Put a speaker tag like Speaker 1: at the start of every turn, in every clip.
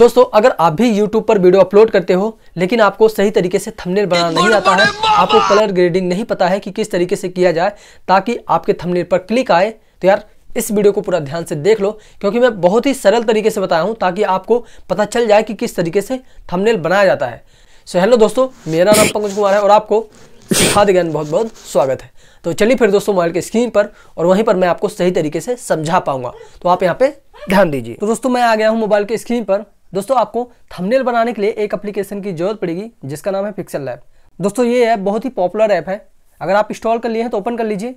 Speaker 1: दोस्तों अगर आप भी YouTube पर वीडियो अपलोड करते हो लेकिन आपको सही तरीके से थंबनेल बनाना नहीं आता है आपको कलर ग्रेडिंग नहीं पता है कि किस तरीके से किया जाए ताकि आपके थंबनेल पर क्लिक आए तो यार इस वीडियो को पूरा ध्यान से देख लो क्योंकि मैं बहुत ही सरल तरीके से बताया हूँ ताकि आपको पता चल जाए कि किस तरीके से थमनेल बनाया जाता है सो हेलो दोस्तों मेरा नाम पंकज कुमार है और आपको खाद्य ज्ञान बहुत बहुत स्वागत है तो चलिए फिर दोस्तों मोबाइल के स्क्रीन पर और वहीं पर मैं आपको सही तरीके से समझा पाऊंगा तो आप यहाँ पे ध्यान दीजिए तो दोस्तों मैं आ गया हूँ मोबाइल के स्क्रीन पर दोस्तों आपको थंबनेल बनाने के लिए एक एप्लीकेशन की जरूरत पड़ेगी जिसका नाम है पिक्सल लैब दोस्तों ये ऐप बहुत ही पॉपुलर ऐप है अगर आप इंस्टॉल कर लिए हैं तो ओपन कर लीजिए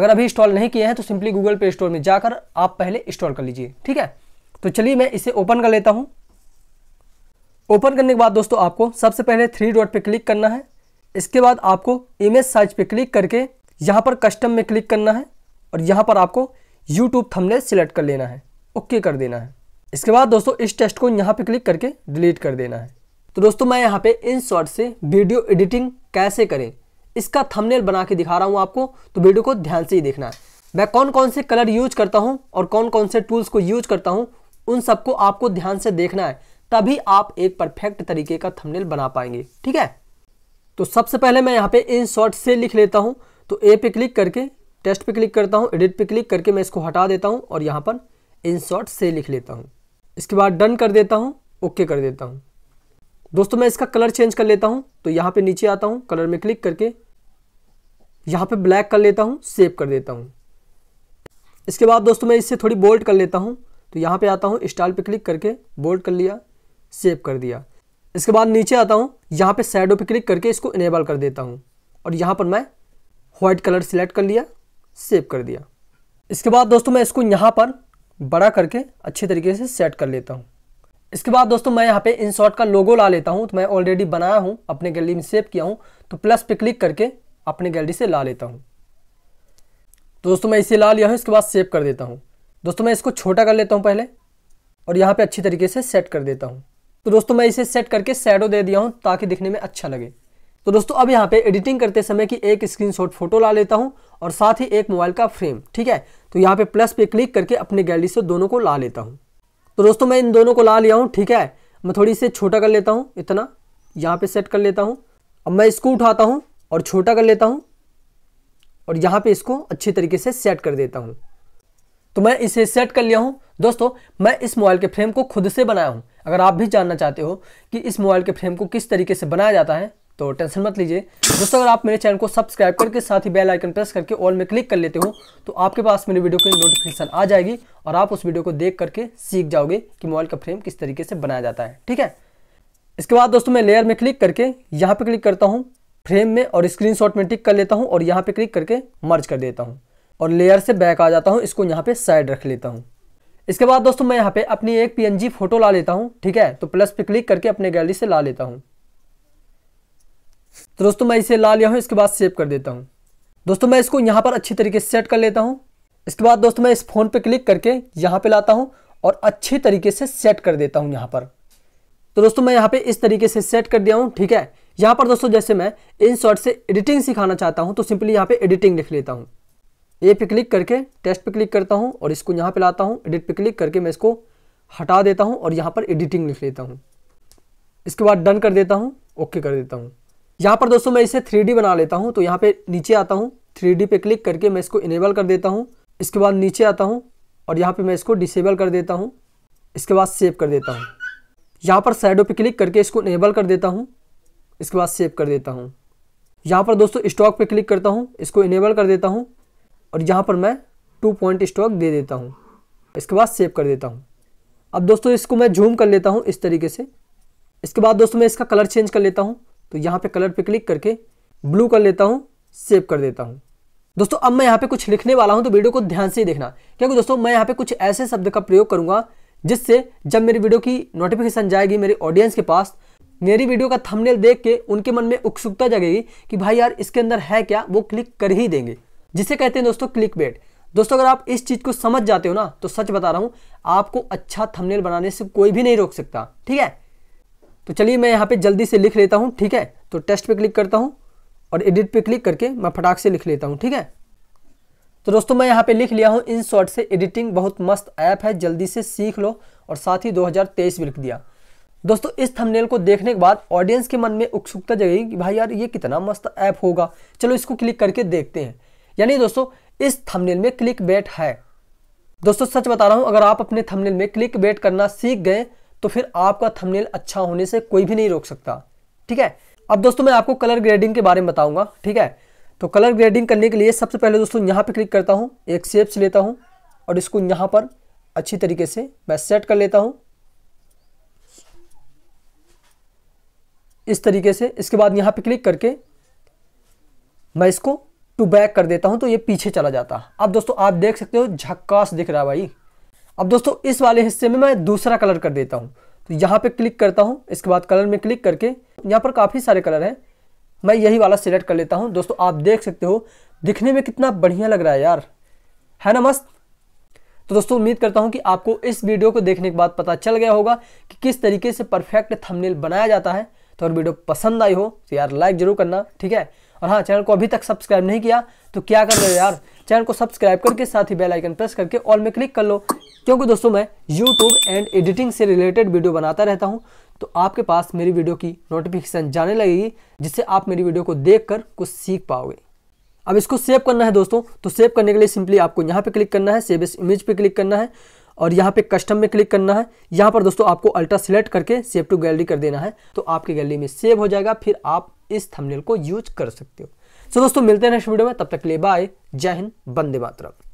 Speaker 1: अगर अभी इंस्टॉल नहीं किए हैं तो सिंपली गूगल प्ले स्टोर में जाकर आप पहले इंस्टॉल कर लीजिए ठीक है तो चलिए मैं इसे ओपन कर लेता हूँ ओपन करने के बाद दोस्तों आपको सबसे पहले थ्री डॉट पे क्लिक करना है इसके बाद आपको इमेज साइज पे क्लिक करके यहाँ पर कस्टम में क्लिक करना है और यहाँ पर आपको यूट्यूब थंबनेल सिलेक्ट कर लेना है ओके कर देना है इसके बाद दोस्तों इस टेस्ट को यहाँ पे क्लिक करके डिलीट कर देना है तो दोस्तों मैं यहाँ पे इन शॉर्ट से वीडियो एडिटिंग कैसे करें इसका थंबनेल बना के दिखा रहा हूँ आपको तो वीडियो को ध्यान से ही देखना है मैं कौन कौन से कलर यूज करता हूँ और कौन कौन से टूल्स को यूज करता हूँ उन सबको आपको ध्यान से देखना है तभी आप एक परफेक्ट तरीके का थमनेल बना पाएंगे ठीक है तो सबसे पहले मैं यहाँ पे इन शॉर्ट से लिख लेता हूँ तो ए पे क्लिक करके टेस्ट पे क्लिक करता हूँ एडिट पे क्लिक करके मैं इसको हटा देता हूँ और यहाँ पर इन शॉर्ट से लिख लेता हूँ इसके बाद डन कर देता हूँ ओके कर देता हूँ दोस्तों मैं इसका कलर चेंज कर लेता हूँ तो यहाँ पे नीचे आता हूँ कलर में क्लिक करके यहाँ पे ब्लैक कर लेता हूँ सेव कर देता हूँ इसके बाद दोस्तों मैं इससे थोड़ी बोल्ड कर लेता हूँ तो यहाँ पे आता हूँ स्टाइल पे क्लिक करके बोल्ड कर लिया सेव कर दिया इसके बाद नीचे आता हूँ यहाँ पे सैडो पे क्लिक करके इसको इनेबल कर देता हूँ और यहाँ पर मैं वाइट कलर सिलेक्ट कर लिया सेव कर दिया इसके बाद दोस्तों मैं इसको यहाँ पर बड़ा करके अच्छे तरीके से सेट कर लेता हूँ इसके बाद दोस्तों मैं यहाँ पे शॉर्ट का लोगो ला लेता हूँ तो मैं ऑलरेडी बनाया हूँ अपने गैलरी में सेव किया हूँ तो प्लस पे क्लिक करके अपने गैलरी से ला लेता हूँ दोस्तों मैं इसे ला लिया हूँ इसके बाद सेव कर देता हूँ दोस्तों मैं इसको छोटा कर लेता हूँ पहले और यहाँ पर अच्छी तरीके से सेट कर देता हूँ तो दोस्तों मैं इसे सेट करके सैडो दे दिया हूँ ताकि दिखने में अच्छा लगे तो दोस्तों अब यहाँ पे एडिटिंग करते समय की एक स्क्रीनशॉट फोटो ला लेता हूँ और साथ ही एक मोबाइल का फ्रेम ठीक है तो यहाँ पे प्लस पे क्लिक करके अपने गैलरी से दोनों को ला लेता हूँ तो दोस्तों मैं इन दोनों को ला लिया हूँ ठीक है मैं थोड़ी इसे छोटा कर लेता हूँ इतना यहाँ पे सेट कर लेता हूँ अब मैं इसको उठाता हूँ और छोटा कर लेता हूँ और यहाँ पे इसको अच्छे तरीके से सेट कर देता हूँ तो मैं इसे सेट कर लिया हूँ दोस्तों मैं इस मोबाइल के फ्रेम को खुद से बनाया हूँ अगर आप भी जानना चाहते हो कि इस मोबाइल के फ्रेम को किस तरीके से बनाया जाता है तो टेंशन मत लीजिए दोस्तों अगर आप मेरे चैनल को सब्सक्राइब करके साथ ही बेल आइकन प्रेस करके ऑल में क्लिक कर लेते हो तो आपके पास मेरी वीडियो की नोटिफिकेशन आ जाएगी और आप उस वीडियो को देख करके सीख जाओगे कि मोबाइल का फ्रेम किस तरीके से बनाया जाता है ठीक है इसके बाद दोस्तों मैं लेयर में क्लिक करके यहाँ पर क्लिक करता हूँ फ्रेम में और स्क्रीन में टिक कर लेता हूँ और यहाँ पर क्लिक करके मर्ज कर देता हूँ और लेयर से बैक आ जाता हूँ इसको यहाँ पे साइड रख लेता हूँ इसके बाद दोस्तों मैं यहाँ पे अपनी एक पी फोटो ला लेता हूँ ठीक है तो प्लस पे क्लिक करके अपने गैलरी से ला लेता हूँ तो दोस्तों मैं इसे ला लिया हूँ इसके बाद सेव कर देता हूँ दोस्तों मैं इसको यहाँ पर अच्छी तरीके से सेट कर लेता हूँ इसके बाद दोस्तों मैं इस फ़ोन पर क्लिक करके यहाँ पर लाता हूँ और अच्छे तरीके से सेट कर देता हूँ यहाँ पर तो दोस्तों मैं यहाँ पर इस तरीके से सेट कर दिया हूँ ठीक है यहाँ पर दोस्तों जैसे मैं इन शॉर्ट से एडिटिंग सिखाना चाहता हूँ तो सिंपली यहाँ पर एडिटिंग लिख लेता हूँ ए पे क्लिक करके टेस्ट पे क्लिक करता हूँ और इसको यहाँ पे लाता हूँ एडिट पे क्लिक करके मैं इसको हटा देता हूँ और यहाँ पर एडिटिंग लिख लेता हूँ इसके बाद डन कर देता हूँ ओके कर देता हूँ यहाँ पर दोस्तों मैं इसे थ्री बना लेता हूँ तो यहाँ पे नीचे आता हूँ थ्री पे क्लिक करके मैं इसको इनेबल कर देता हूँ इसके बाद नीचे आता हूँ और यहाँ पे मैं इसको डिसेबल कर देता हूँ इसके बाद सेव कर देता हूँ यहाँ पर साइडों पे क्लिक करके इसको इनेबल कर देता हूँ इसके बाद सेव कर देता हूँ यहाँ पर दोस्तों स्टॉक पर क्लिक करता हूँ इसको इनेबल कर देता हूँ और यहाँ पर मैं टू पॉइंट स्टॉक दे देता हूँ इसके बाद सेव कर देता हूँ अब दोस्तों इसको मैं जूम कर लेता हूँ इस तरीके से इसके बाद दोस्तों मैं इसका कलर चेंज कर लेता हूँ तो यहाँ पे कलर पे क्लिक करके ब्लू कर लेता हूँ सेव कर देता हूँ दोस्तों अब मैं यहाँ पे कुछ लिखने वाला हूँ तो वीडियो को ध्यान से ही देखना क्योंकि दोस्तों मैं यहाँ पे कुछ ऐसे शब्द का प्रयोग करूंगा जिससे जब मेरी वीडियो की नोटिफिकेशन जाएगी मेरे ऑडियंस के पास मेरी वीडियो का थंबनेल देख के उनके मन में उत्सुकता जगेगी कि भाई यार इसके अंदर है क्या वो क्लिक कर ही देंगे जिसे कहते हैं दोस्तों क्लिक बेट दोस्तों अगर आप इस चीज़ को समझ जाते हो ना तो सच बता रहा हूँ आपको अच्छा थंबनेल बनाने से कोई भी नहीं रोक सकता ठीक है तो चलिए मैं यहाँ पे जल्दी से लिख लेता हूँ ठीक है तो टेस्ट पे क्लिक करता हूँ और एडिट पे क्लिक करके मैं फटाक से लिख लेता हूँ ठीक है तो दोस्तों मैं यहाँ पे लिख लिया हूँ इन शॉर्ट से एडिटिंग बहुत मस्त ऐप है जल्दी से सीख लो और साथ ही 2023 भी लिख दिया दोस्तों इस थंबनेल को देखने के बाद ऑडियंस के मन में उत्सुकता जगेगी कि भाई यार ये कितना मस्त ऐप होगा चलो इसको क्लिक करके देखते हैं यानी दोस्तों इस थमनेल में क्लिक है दोस्तों सच बता रहा हूँ अगर आप अपने थमनेल में क्लिक करना सीख गए तो फिर आपका थंबनेल अच्छा होने से कोई भी नहीं रोक सकता ठीक है अब दोस्तों मैं आपको कलर ग्रेडिंग के बारे में बताऊंगा ठीक है तो कलर ग्रेडिंग करने के लिए सबसे पहले दोस्तों यहाँ पे क्लिक करता हूँ एक शेप्स लेता हूँ और इसको यहाँ पर अच्छी तरीके से मैं सेट कर लेता हूँ इस तरीके से इसके बाद यहाँ पे क्लिक करके मैं इसको टू बैक कर देता हूँ तो ये पीछे चला जाता अब दोस्तों आप देख सकते हो झक्कास दिख रहा है भाई अब दोस्तों इस वाले हिस्से में मैं दूसरा कलर कर देता हूँ तो यहाँ पे क्लिक करता हूँ इसके बाद कलर में क्लिक करके यहाँ पर काफ़ी सारे कलर हैं मैं यही वाला सिलेक्ट कर लेता हूँ दोस्तों आप देख सकते हो दिखने में कितना बढ़िया लग रहा है यार है ना मस्त तो दोस्तों उम्मीद करता हूँ कि आपको इस वीडियो को देखने के बाद पता चल गया होगा कि किस तरीके से परफेक्ट थंबनेल बनाया जाता है तो अगर वीडियो पसंद आई हो तो यार लाइक जरूर करना ठीक है और हाँ चैनल को अभी तक सब्सक्राइब नहीं किया तो क्या कर रहे हो यार चैनल को सब्सक्राइब करके साथ ही बेल आइकन प्रेस करके ऑल में क्लिक कर लो क्योंकि दोस्तों मैं यूट्यूब एंड एडिटिंग से रिलेटेड वीडियो बनाता रहता हूँ तो आपके पास मेरी वीडियो की नोटिफिकेशन जाने लगेगी जिससे आप मेरी वीडियो को देख कर कुछ सीख पाओगे अब इसको सेव करना है दोस्तों तो सेव करने के लिए सिंपली आपको यहाँ पे क्लिक करना है सेव इस इमेज पे क्लिक करना है और यहाँ पे कस्टम में क्लिक करना है यहाँ पर दोस्तों आपको अल्ट्रा सिलेक्ट करके सेव टू गैलरी कर देना है तो आपकी गैलरी में सेव हो जाएगा फिर आप इस थंबनेल को यूज कर सकते हो सो दोस्तों मिलते हैं नेक्स्ट वीडियो में तब तक ले बाय जय हिंद बंदे मातरम